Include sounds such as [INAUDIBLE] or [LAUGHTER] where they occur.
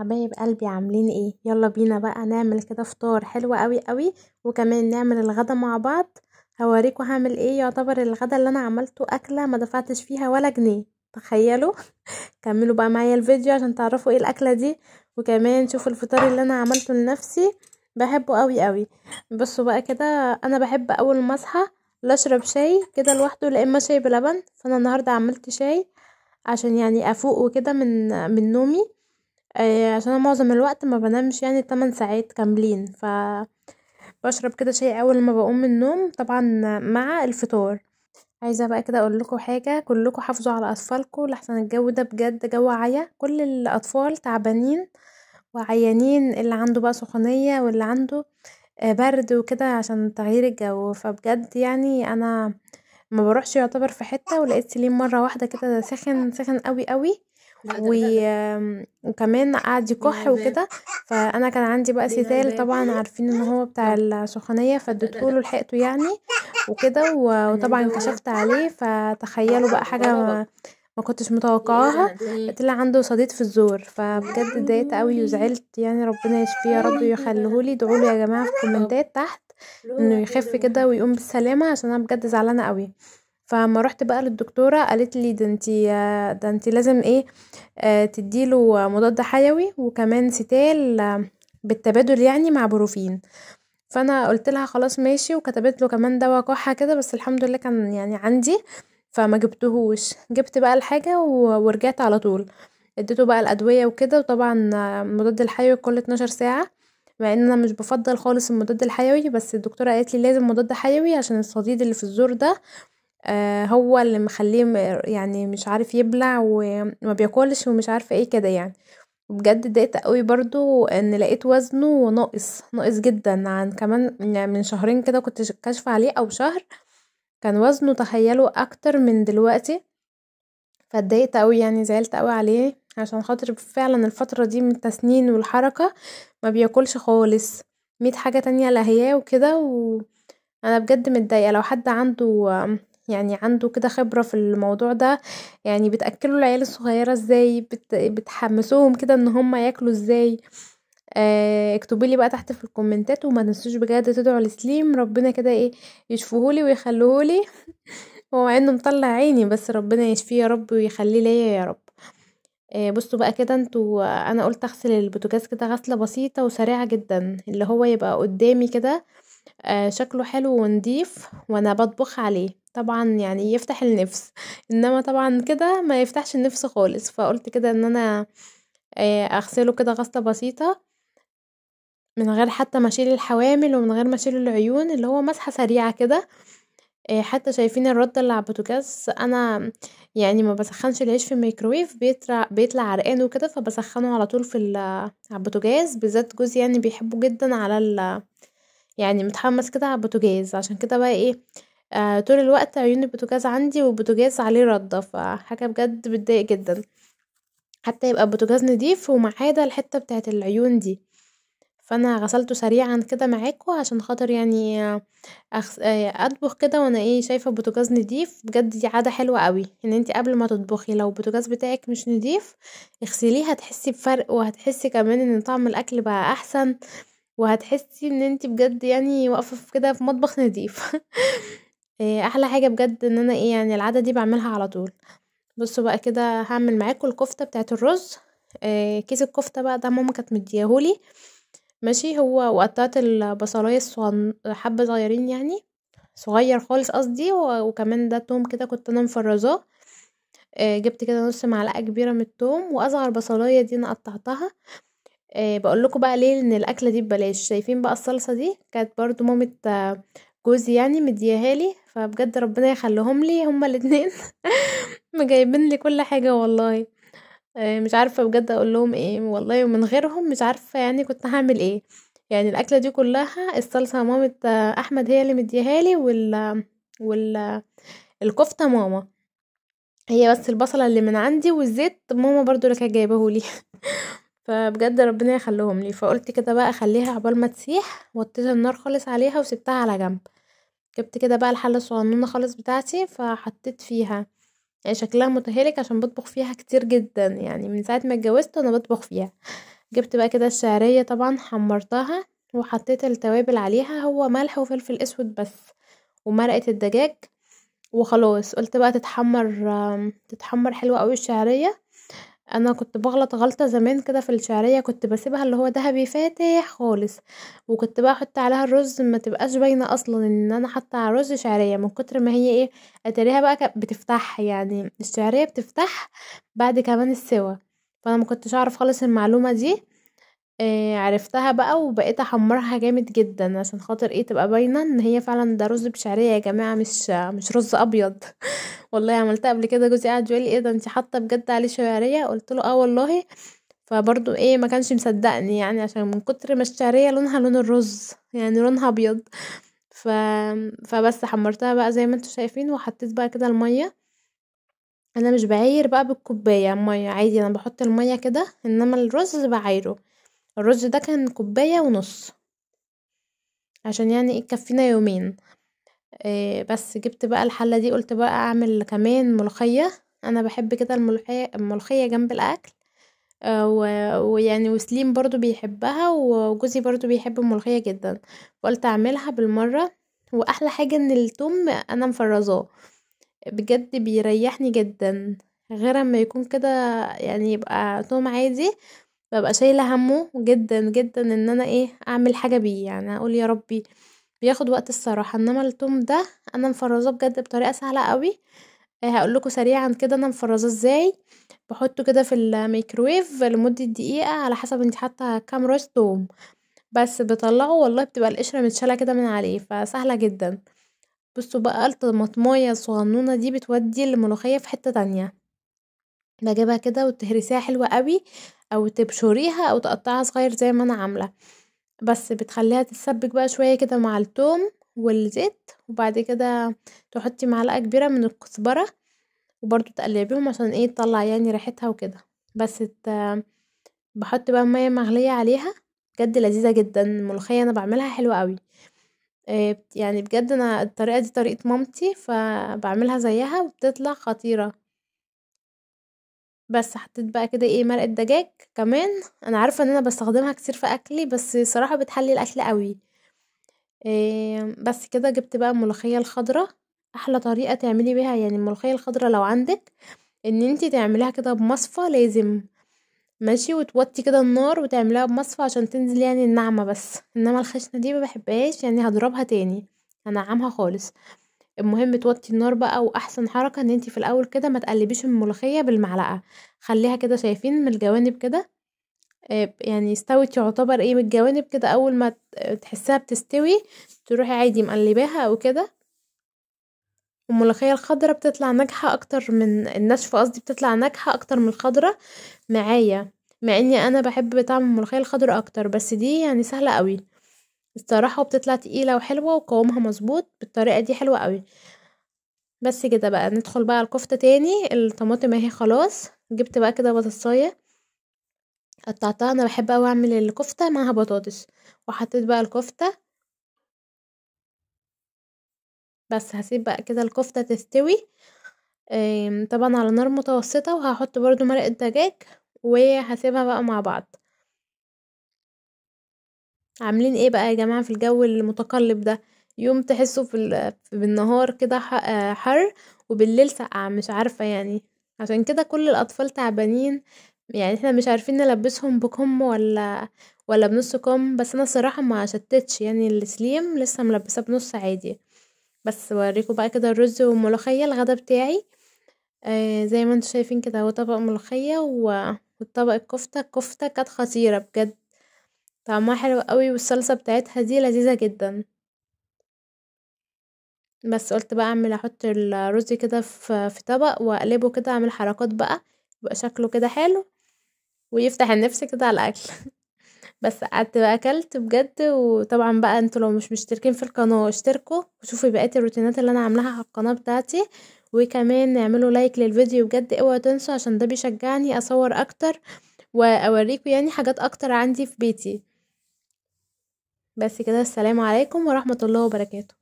حبايب قلبي عاملين ايه يلا بينا بقى نعمل كده فطار حلو قوي قوي وكمان نعمل الغدا مع بعض هوريكم هعمل ايه يعتبر الغدا اللي انا عملته اكله ما دفعتش فيها ولا جنيه تخيلوا [LAUGHS] كملوا بقى معايا الفيديو عشان تعرفوا ايه الاكله دي وكمان شوفوا الفطار اللي انا عملته لنفسي بحبه قوي قوي بصوا بقى كده انا بحب اول ما اصحى لا اشرب شاي كده لوحده لا اما شاي بلبن فانا النهارده عملت شاي عشان يعني افوق وكده من من نومي آه، عشان انا معظم الوقت مبنامش يعني 8 ساعات كاملين ف بشرب كده شاي اول ما بقوم من النوم طبعا مع الفطار عايزه بقى كده اقولكوا حاجه كلكوا حافظوا على اطفالكوا لحسن الجو ده بجد جو عيا كل الاطفال تعبانين وعيانين اللي عنده بقى سخونيه واللي عنده آه، برد وكده عشان تغيير الجو فبجد يعني انا مبروحش يعتبر في حته ولقيت سليم مره واحده كده ساخن ساخن قوي قوي و... آمم، وكمان قعد يكح وكده فانا كان عندي بقى سيتال طبعا عارفين ان هو بتاع السخونيه له لحقته يعني وكده وطبعا كشفت عليه فتخيلوا بقى حاجه ما, ما كنتش متوقعاها طلع عنده صديد في الزور فبجد اتضايقت قوي وزعلت يعني ربنا يشفيه يا رب لي ادعولي يا جماعه في الكومنتات تحت انه يخف كده ويقوم بالسلامه عشان انا بجد زعلانه قوي فما رحت بقى للدكتوره قالت لي ده انت ده انت لازم ايه آه تديله مضاد حيوي وكمان ستال آه، بالتبادل يعني مع بروفين فانا قلت لها خلاص ماشي وكتبت له كمان دواء كحه كده بس الحمد لله كان يعني عندي فما جبتهوش جبت بقى الحاجه ورجعت على طول اديته بقى الادويه وكده وطبعا مضاد الحيوي كل 12 ساعه مع ان انا مش بفضل خالص المضاد الحيوي بس الدكتوره قالت لي لازم مضاد حيوي عشان الصديد اللي في الزور ده آه، هو اللي مخليه يعني مش عارف يبلع وما بياكلش ومش عارفه ايه كده يعني بجد اتضايقت قوي برضو ان لقيت وزنه ناقص ناقص جدا عن كمان يعني من شهرين كده كنت كاشفه عليه او شهر كان وزنه تخيلوا اكتر من دلوقتي فضايقت قوي يعني زعلت قوي عليه عشان خاطر فعلا الفتره دي من التسنين والحركه ما بياكلش خالص ميت حاجه تانية لهياه وكده وانا بجد متضايقه لو حد عنده يعني عنده كده خبرة في الموضوع ده يعني بتأكلوا العيال الصغيرة ازاي بت... بتحمسوهم كده ان هم ياكلوا ازاي آه، اكتبوا لي بقى تحت في الكومنتات وما تنسوش بجد تدعوا لسليم ربنا كده ايه يشفهولي ويخليهولي [LAUGHS] هو انه مطلع عيني بس ربنا يشفيه يا رب ويخليه ليا يا رب آه بصوا بقى كده انتوا انا قلت اغسل البوتاجاز كده غسله بسيطه وسريعه جدا اللي هو يبقى قدامي كده آه، شكله حلو ونضيف وأنا بطبخ عليه، طبعًا يعني يفتح النِفْس، إنما طبعًا كده ما يفتحش النِفْس خالص، فقُلت كده إن أنا آه، أغسله كده غسلة بسيطة من غير حتى ما أشيل الحوامل ومن غير ما أشيل العيون، اللي هو مَسْحة سريعة كده، آه، حتى شايفين الرد اللي على البوتاجاز أنا يعني ما بسخنش العيش في الميكرويف بيطلع عرقان وكده، فبسخنه على طول في ال البوتاجاز، بالذات جوزي يعني بيحبه جدًا على ال يعني متحمس كده على البوتاجاز عشان كده بقى إيه، آه طول الوقت عيون البوتاجاز عندي والبوتاجاز عليه رَدّة، فحاجة بجد بتضايق جدًا. حتى يبقى البوتاجاز نضيف وما عدا الحتة بتاعة العيون دي، فأنا غسلته سريعًا كده معاكوا عشان خاطر يعني آه، أغس آه، أطبخ كده وأنا إيه، شايفة البوتاجاز نضيف، بجد دي عادة حلوة أوي، إن أنتِ قبل ما تطبخي لو البوتاجاز بتاعِك مش نضيف، اغسليه هتحسي بفرق وهتحسي كمان إن طعم الأكل بقى أحسن. وهتحسي إن أنتِ بجد يعني واقفة كده في مطبخ نضيف [LAUGHS] آه، أحلى حاجة بجد إن أنا إيه، يعني العادة دي بعملها على طول. بُصّوا بقى كده هعمل معاكم الكفتة بتاعة الرُز، آآ آه، كيس الكفتة بقى ده ماما كانت مدّياه لي ماشي، هو وقطّعت البصلاية الصغن حبّة صغيّرين يعني، صغيّر خالص قصدي وكمان ده توم كده كنت أنا مفرّزاه، آه، جبت كده نُص معلقة كبيرة من التوم وأصغر بصلاية دي أنا قطّعتها. إيه بقول لكم بقى ليه ان الاكله دي ببلاش شايفين بقى الصلصه دي كانت برضو مامه آه، جوزي يعني مديها لي فبجد ربنا يخليهم لي هما الاثنين [LAUGHS] مجايبين لي كل حاجه والله إيه مش عارفه بجد اقول لهم ايه والله ومن غيرهم مش عارفه يعني كنت هعمل ايه يعني الاكله دي كلها الصلصه مامه آه، احمد هي اللي مديها لي وال وال الكفته ماما هي بس البصله اللي من عندي والزيت ماما برضو اللي كانت جايبه لي [LAUGHS] فبجد ربنا يخليهم لي فقلت كده بقى اخليها عبال ما تسيح وطيت النار خالص عليها وسبتها على جنب جبت كده بقى الحله الصغنونه خالص بتاعتي فحطيت فيها يعني شكلها متهالك عشان بطبخ فيها كتير جدا يعني من ساعه ما اتجوزت وانا بطبخ فيها جبت بقى كده الشعريه طبعا حمرتها وحطيت التوابل عليها هو ملح وفلفل اسود بس ومرقه الدجاج وخلاص قلت بقى تتحمر تتحمر حلوه قوي الشعريه أنا كنت بغلط غلطة زمان كده في الشعرية كنت بسيبها اللي هو دهبي فاتح خالص، وكنت بقى أحط عليها الرز متبقاش باينة أصلًا إن أنا حاطة على الرز شعرية من كتر ما هي إيه أتاريها بقى بتفتح يعني الشعرية بتفتح بعد كمان السوا، فأنا مكنتش أعرف خالص المعلومة دي إيه عرفتها بقى وبقيت أحمرها جامد جدًا عشان خاطر إيه تبقى باينة إن هي فعلًا ده رز بشعرية يا جماعة مش مش رز أبيض [LAUGHS] والله عملتها قبل كده جوزي قعد يقول لي ايه ده انت حاطه بجد عليه شعريه قلت له اه والله فبرضه ايه ما كانش مصدقني يعني عشان من كتر ما الشعريه لونها لون الرز يعني لونها ابيض ف... فبس حمرتها بقى زي ما انتم شايفين وحطيت بقى كده الميه انا مش بعاير بقى بالكوبايه الميه عادي انا بحط الميه كده انما الرز بعايره الرز ده كان كوبايه ونص عشان يعني يكفينا إيه، يومين آه، بس جِبت بقى الحلة دي قُلت بقى أعمل كمان ملوخية، أنا بحب كده الملوخية جنب الأكل آه، ويعني وسليم برضو بيحبها وجوزي برضو بيحب الملوخية جدًا، قلت أعملها بالمرّة، وأحلى حاجة إن التوم أنا مفرّزاه، بجد بيريّحني جدًا، غير أمّا يكون كده يعني يبقى توم عادي ببقى شايلة هَمّه جدًا، جدًا إن أنا إيه، أعمل حاجة بيه، يعني أقول يا ربي بياخد وقت الصراحه انما التوم ده انا مفرزاه بجد بطريقه سهله قوي آه، هقول لكم سريعا كده انا مفرزاه ازاي بحطه كده في الميكرويف لمده دقيقه على حسب انت حاطه كام راس توم بس بطلعه والله بتبقى القشره متشاله كده من عليه فسهله جدا بصوا بقى الطماطمايه الصغنونه دي بتودي الملوخيه في حته تانية بجيبها كده وتهرسيها حلوه قوي او تبشريها او تقطعها صغير زي ما انا عامله بس بتخليها تتسبك بقى شوية كده مع التوم والزيت وبعد كده تحطي معلقة كبيرة من الكزبرة وبرده تقلبيهم عشان ايه تطلع يعني ريحتها وكده بس بحط بقى مية مغلية عليها بجد لذيذة جدا الملوخية انا بعملها حلوة قوي آه، يعني بجد انا الطريقة دي طريقة مامتي فبعملها زيها وبتطلع خطيرة بس حطيت بقى كده ايه مرقة دجاج كمان انا عارفة ان انا بستخدمها كتير في اكلي بس صراحة بتحلي الاكل قوي إيه بس كده جبت بقى الملوخية الخضراء احلى طريقة تعملي بيها يعني الملوخية الخضراء لو عندك ان انتي تعمليها كده بمصفى لازم ماشي وتوطي كده النار وتعمليها بمصفى عشان تنزل يعني الناعمة بس انما الخشنة دي ما بحبهاش يعني هضربها تاني هنعمها خالص المهم توطي النار بقى واحسن حركه ان انتي في الاول كده ما تقلبيش الملوخيه بالمعلقه خليها كده شايفين من الجوانب كده آه، يعني استوت يعتبر ايه من الجوانب كده اول ما تحسها بتستوي تروحي عادي مقلباها او كده الملوخيه الخضراء بتطلع ناجحه اكتر من الناشفه قصدي بتطلع ناجحه اكتر من الخضراء معايا مع اني انا بحب طعم الملوخيه الخضراء اكتر بس دي يعني سهله قوي الصراحة وبتطلع تقيلة وحلوة وقوامها مظبوط بالطريقة دي حلوة قوي بس كده بقى ندخل بقى الكفتة تاني الطماطم اهي خلاص جبت بقى كده بطاطساية قطعتها انا بحب اوي اعمل الكفتة معها بطاطس وحطيت بقى الكفتة بس هسيب بقى كده الكفتة تستوي طبعا على نار متوسطة وهحط برضو مرقة دجاج وهسيبها بقى مع بعض عاملين ايه بقى يا جماعة في الجو المتقلب ده يوم تحسه في بالنهار كده ح- آه، حر وبالليل سقعة مش عارفة يعني عشان كده كل الاطفال تعبانين يعني احنا مش عارفين نلبسهم بكم ولا ولا بنص كم بس انا الصراحة ما شتتش يعني السليم لسه ملبساه بنص عادي بس بوريكم بقى كده الرز والملوخية الغدا بتاعي آه زي ما انتم شايفين كده هو طبق ملوخية و- والطبق الكفتة الكفتة كانت خطيرة بجد طعمها حلو قوي والصلصة بتاعتها دي لذيذة جدًا. بس قُلت بقى أعمل أحط الرز كده في في طبق وأقلبه كده أعمل حركات بقى، يبقى شكله كده حلو ويفتح النِفس كده على الأكل. [LAUGHS] بس قعدت بقى أكلت بجد، وطبعًا بقى انتوا لو مش مشتركين في القناة اشتركوا وشوفوا بقية الروتينات اللي أنا عاملاها على القناة بتاعتي، وكمان اعملوا لايك للفيديو بجد اوعوا تنسوا عشان ده بيشجعني أصور أكتر وأوريكم يعني حاجات أكتر عندي في بيتي. بس كده السلام عليكم ورحمة الله وبركاته